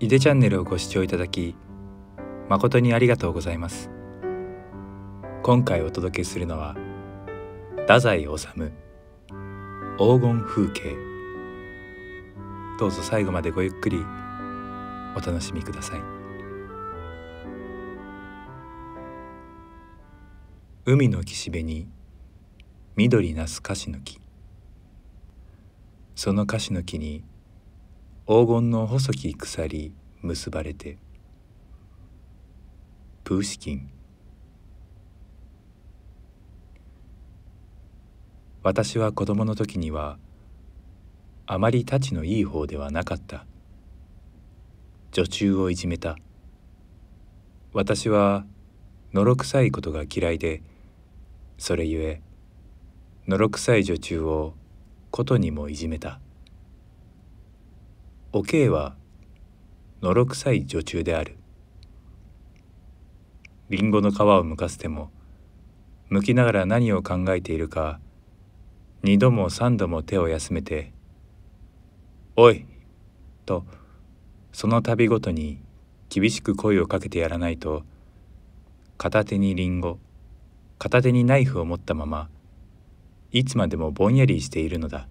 いでチャンネルをご視聴いただき誠にありがとうございます今回お届けするのは太宰治黄金風景どうぞ最後までごゆっくりお楽しみください海の岸辺に緑なす樫の木その樫の木に黄金の細き鎖結ばれてプーシキン私は子供の時にはあまりたちのいい方ではなかった女中をいじめた私はのろくさいことが嫌いでそれゆえのろくさい女中をことにもいじめたおけいはのろくさい女中であるりんごの皮をむかせてもむきながら何を考えているか二度も三度も手を休めて「おい!」とその度ごとに厳しく声をかけてやらないと片手にりんご片手にナイフを持ったままいつまでもぼんやりしているのだ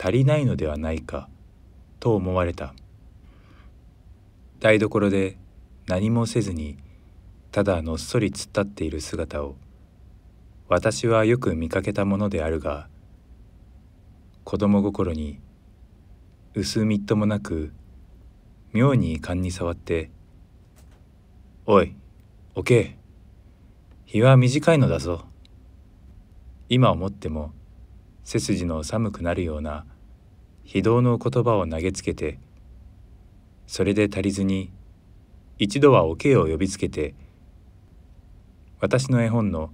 足りないのではないかと思われた台所で何もせずにただのっそり突っ立っている姿を私はよく見かけたものであるが子供心に薄みっともなく妙に勘に触って「おいおけ日は短いのだぞ。今思っても背筋の寒くなるような非道の言葉を投げつけてそれで足りずに一度はケーを呼びつけて私の絵本の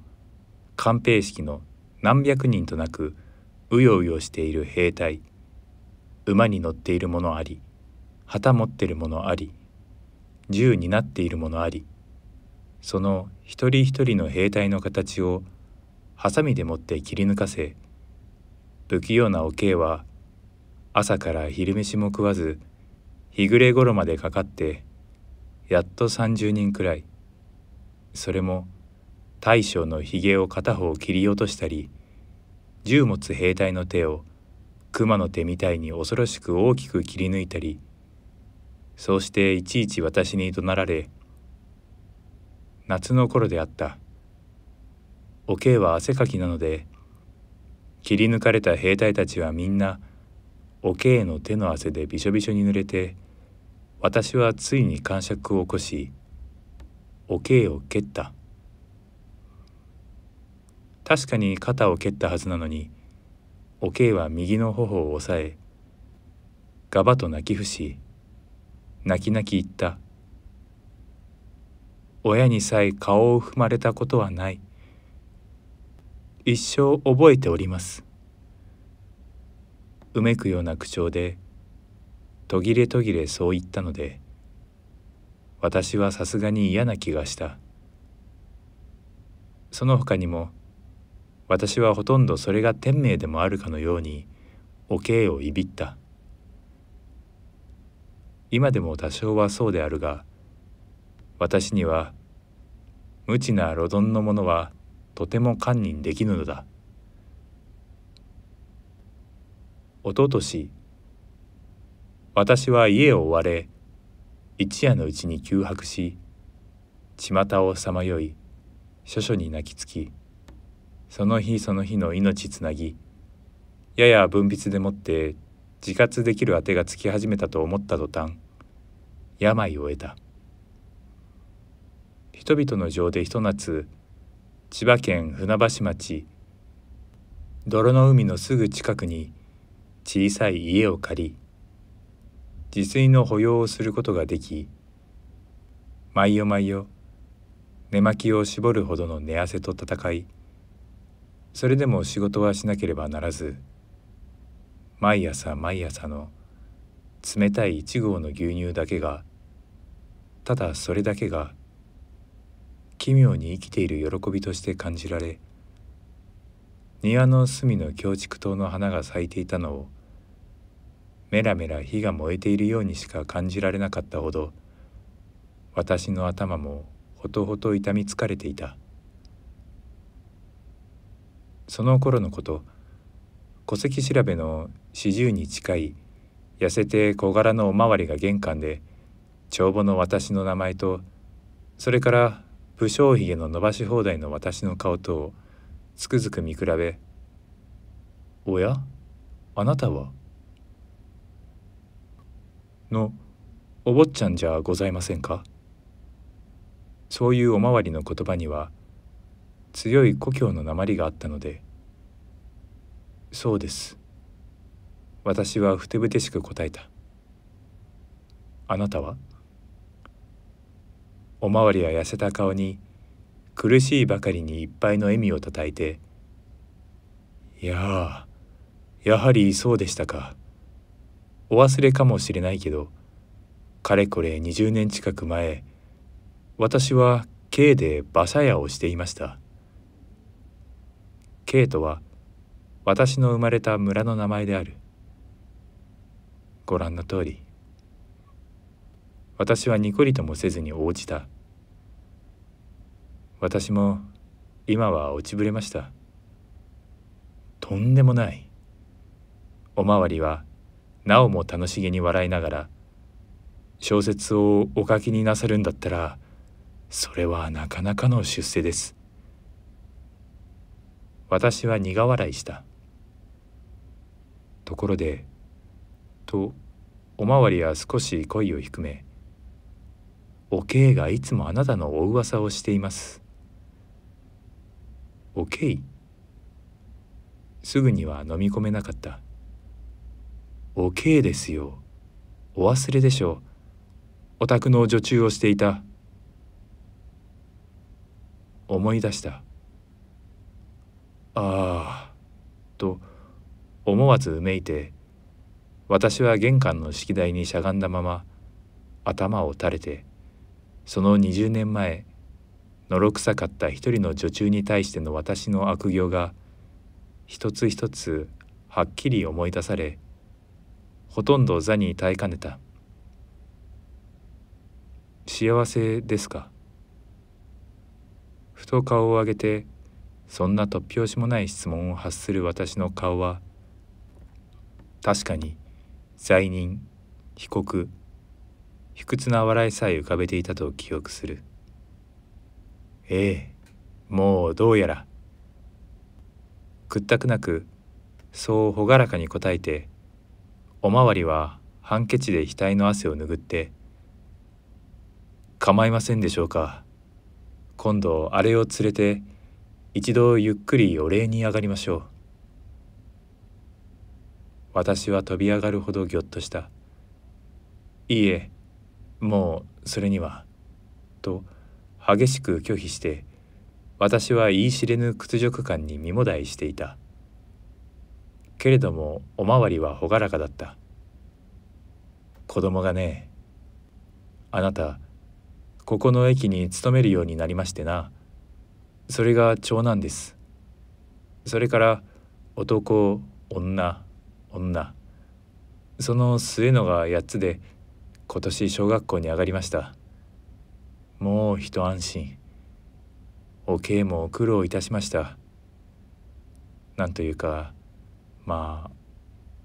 官兵式の何百人となくうようよしている兵隊馬に乗っているものあり旗持ってるものあり銃になっているものありその一人一人の兵隊の形をハサミで持って切り抜かせ不器用なおけいは朝から昼飯も食わず日暮れ頃までかかってやっと三十人くらいそれも大将のひげを片方切り落としたり銃持つ兵隊の手を熊の手みたいに恐ろしく大きく切り抜いたりそうしていちいち私に怒鳴られ夏の頃であったおけいは汗かきなので切り抜かれた兵隊たちはみんなおけいの手の汗でびしょびしょに濡れて私はついに感触を起こしおけいを蹴った確かに肩を蹴ったはずなのにおけいは右の頬を押さえガバと泣き伏し泣き泣き言った「親にさえ顔を踏まれたことはない一生覚えておりますうめくような口調で途切れ途切れそう言ったので私はさすがに嫌な気がしたその他にも私はほとんどそれが天命でもあるかのようにお敬をいびった今でも多少はそうであるが私には無知な路丼のものはとても堪忍できぬのだおととし私は家を追われ一夜のうちに休泊し巷をさまよい諸々に泣きつきその日その日の命つなぎやや分泌でもって自活できるあてがつき始めたと思った途端病を得た。人々の情でひと夏千葉県船橋町泥の海のすぐ近くに小さい家を借り自炊の保養をすることができ毎夜毎夜寝巻きを絞るほどの寝汗と戦いそれでも仕事はしなければならず毎朝毎朝の冷たい1合の牛乳だけがただそれだけが奇妙に生きている喜びとして感じられ庭の隅の京竹島の花が咲いていたのをメラメラ火が燃えているようにしか感じられなかったほど私の頭もほとほと痛み疲れていたその頃のこと戸籍調べの四十に近い痩せて小柄のおまわりが玄関で帳簿の私の名前とそれから不精ひげの伸ばし放題の私の顔とをつくづく見比べ「おやあなたは?」のお坊ちゃんじゃございませんかそういうおまわりの言葉には強い故郷のりがあったので「そうです」私はふてぶてしく答えた「あなたは?」おまわりは痩せた顔に苦しいばかりにいっぱいの笑みをたたいて「いやあやはりそうでしたか。お忘れかもしれないけどかれこれ20年近く前私は K で馬車屋をしていました。K とは私の生まれた村の名前である。ご覧の通り。私はにこりともせずに応じた私も今は落ちぶれましたとんでもないおまわりはなおも楽しげに笑いながら小説をお書きになさるんだったらそれはなかなかの出世です私は苦笑いしたところでとおまわりは少し声を低めおけいがいつもあなたのお噂をしています。おけいすぐには飲み込めなかった。おけいですよ。お忘れでしょう。お宅の女中をしていた。思い出した。ああ、と思わずうめいて、私は玄関の式台にしゃがんだまま頭を垂れてその20年前のろくさかった一人の女中に対しての私の悪行が一つ一つはっきり思い出されほとんど座に耐えかねた「幸せですか?」ふと顔を上げてそんな突拍子もない質問を発する私の顔は確かに罪人被告卑屈な笑いさえ浮かべていたと記憶するええもうどうやら屈託なくそう朗らかに答えておまわりはハンケチで額の汗を拭って「構いませんでしょうか今度あれを連れて一度ゆっくりお礼に上がりましょう」私は飛び上がるほどぎょっとした「いいえもうそれには」と激しく拒否して私は言い知れぬ屈辱感に身もだいしていたけれどもおまわりは朗らかだった子供がねあなたここの駅に勤めるようになりましてなそれが長男ですそれから男女女その末のが8つで今年小学校に上がりましたもう一安心お稽も苦労いたしましたなんというかまあ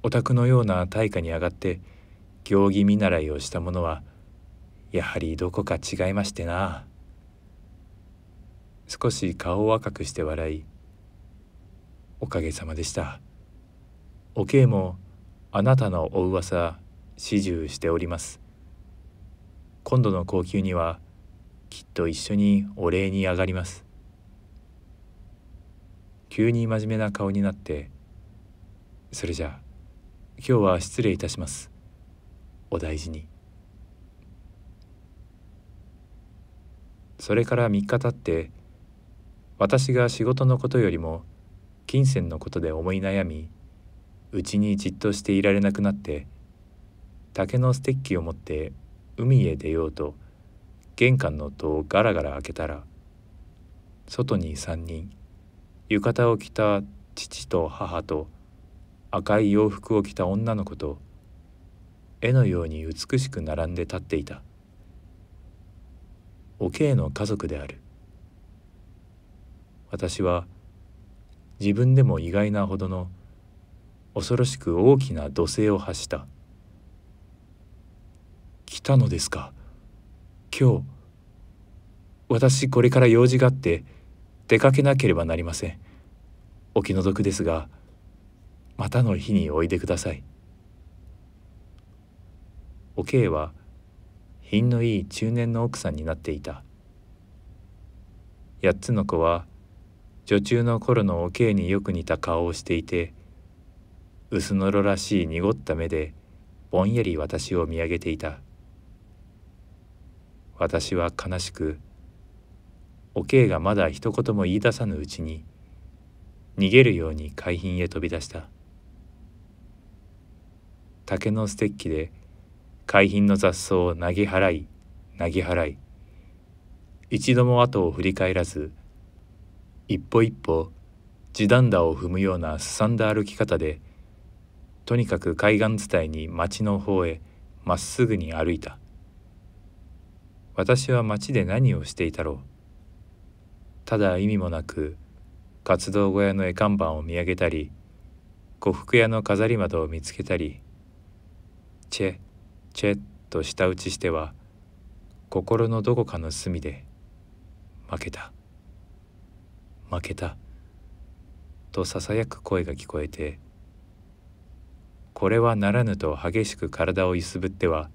お宅のような大家に上がって行儀見習いをした者はやはりどこか違いましてな少し顔を赤くして笑いおかげさまでしたおけいもあなたのお噂始終しております今度の高級にはきっと一緒にお礼に上がります急に真面目な顔になって「それじゃあ今日は失礼いたします」お大事にそれから3日経って私が仕事のことよりも金銭のことで思い悩みうちにじっとしていられなくなって竹のステッキを持って海へ出ようと玄関の戸をガラガラ開けたら外に三人浴衣を着た父と母と赤い洋服を着た女の子と絵のように美しく並んで立っていたおけいの家族である私は自分でも意外なほどの恐ろしく大きな土星を発した来たのですか今日私これから用事があって出かけなければなりませんお気の毒ですがまたの日においでくださいおけいは品のいい中年の奥さんになっていた8つの子は女中の頃のおけいによく似た顔をしていて薄のろらしい濁った目でぼんやり私を見上げていた私は悲しくおけいがまだ一言も言い出さぬうちに逃げるように海浜へ飛び出した竹のステッキで海浜の雑草をなぎ払いなぎ払い一度も後を振り返らず一歩一歩地団打を踏むようなすさんだ歩き方でとにかく海岸伝いに町の方へまっすぐに歩いた。私は町で何をしていたろうただ意味もなく活動小屋の絵看板を見上げたり呉服屋の飾り窓を見つけたりチェチェと舌打ちしては心のどこかの隅で負けた負けたとささやく声が聞こえてこれはならぬと激しく体を揺すぶっては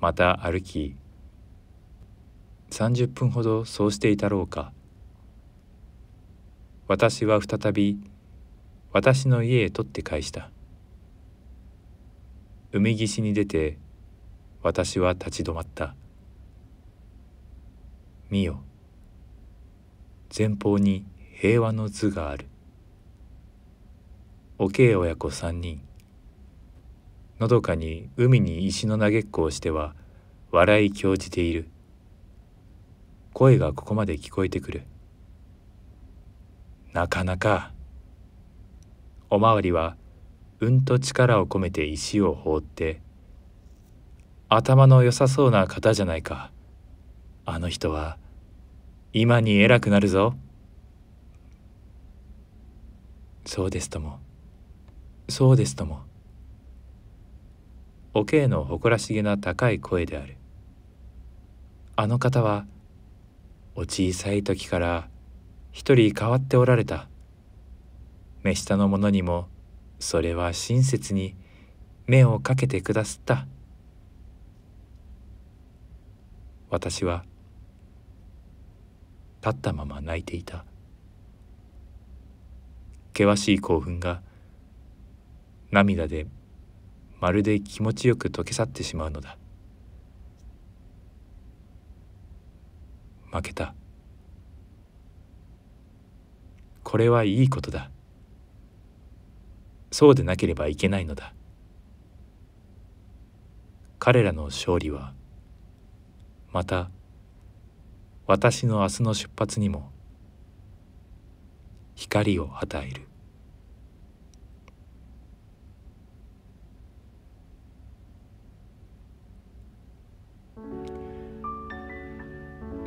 また歩き30分ほどそうしていたろうか私は再び私の家へ取って返した海岸に出て私は立ち止まった見よ前方に平和の図があるおけい親子三人のどかに海に石の投げっこをしては笑い興じている声がここまで聞こえてくるなかなかおまわりはうんと力を込めて石を放って頭の良さそうな方じゃないかあの人は今に偉くなるぞそうですともそうですともおけいの誇らしげな高い声であるあの方はお小さい時から一人変わっておられた目下の者にもそれは親切に目をかけてくだすった私は立ったまま泣いていた険しい興奮が涙でまるで気持ちよく溶け去ってしまうのだ負けたこれはいいことだそうでなければいけないのだ彼らの勝利はまた私の明日の出発にも光を与える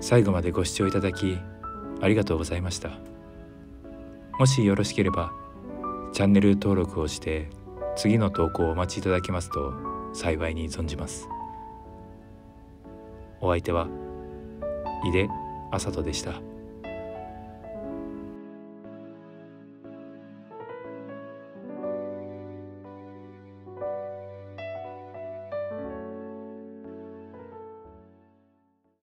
最後までご視聴いただきありがとうございましたもしよろしければチャンネル登録をして次の投稿をお待ちいただけますと幸いに存じますお相手は井出麻人でした。